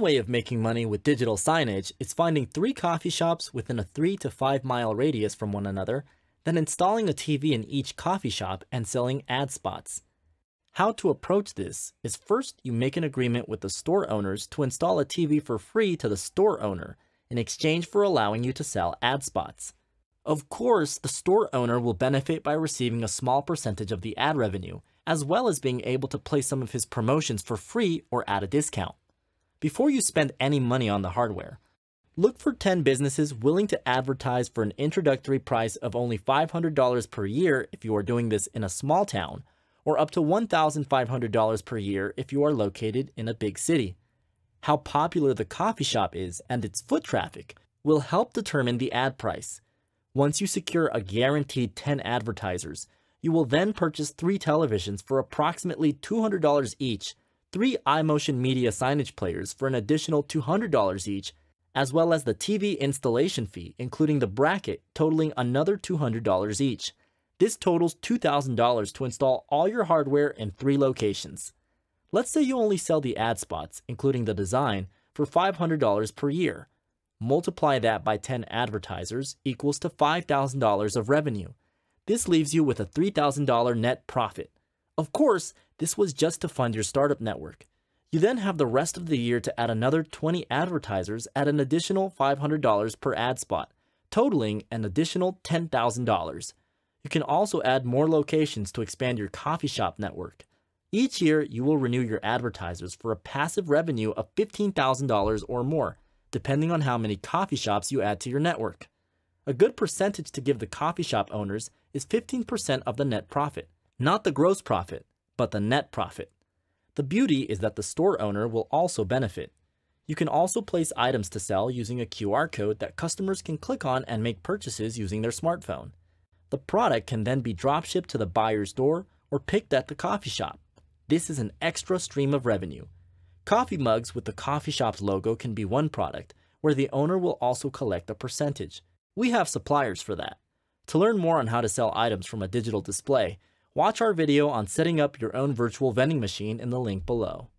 One way of making money with digital signage is finding three coffee shops within a 3 to 5 mile radius from one another, then installing a TV in each coffee shop and selling ad spots. How to approach this is first you make an agreement with the store owners to install a TV for free to the store owner in exchange for allowing you to sell ad spots. Of course, the store owner will benefit by receiving a small percentage of the ad revenue, as well as being able to play some of his promotions for free or at a discount. Before you spend any money on the hardware, look for 10 businesses willing to advertise for an introductory price of only $500 per year if you are doing this in a small town, or up to $1,500 per year if you are located in a big city. How popular the coffee shop is and its foot traffic will help determine the ad price. Once you secure a guaranteed 10 advertisers, you will then purchase three televisions for approximately $200 each three iMotion Media signage players for an additional $200 each, as well as the TV installation fee, including the bracket, totaling another $200 each. This totals $2,000 to install all your hardware in three locations. Let's say you only sell the ad spots, including the design, for $500 per year. Multiply that by 10 advertisers equals to $5,000 of revenue. This leaves you with a $3,000 net profit. Of course, this was just to fund your startup network. You then have the rest of the year to add another 20 advertisers at an additional $500 per ad spot, totaling an additional $10,000. You can also add more locations to expand your coffee shop network. Each year, you will renew your advertisers for a passive revenue of $15,000 or more, depending on how many coffee shops you add to your network. A good percentage to give the coffee shop owners is 15% of the net profit not the gross profit, but the net profit. The beauty is that the store owner will also benefit. You can also place items to sell using a QR code that customers can click on and make purchases using their smartphone. The product can then be dropshipped to the buyer's door or picked at the coffee shop. This is an extra stream of revenue. Coffee mugs with the coffee shop's logo can be one product, where the owner will also collect a percentage. We have suppliers for that. To learn more on how to sell items from a digital display, Watch our video on setting up your own virtual vending machine in the link below.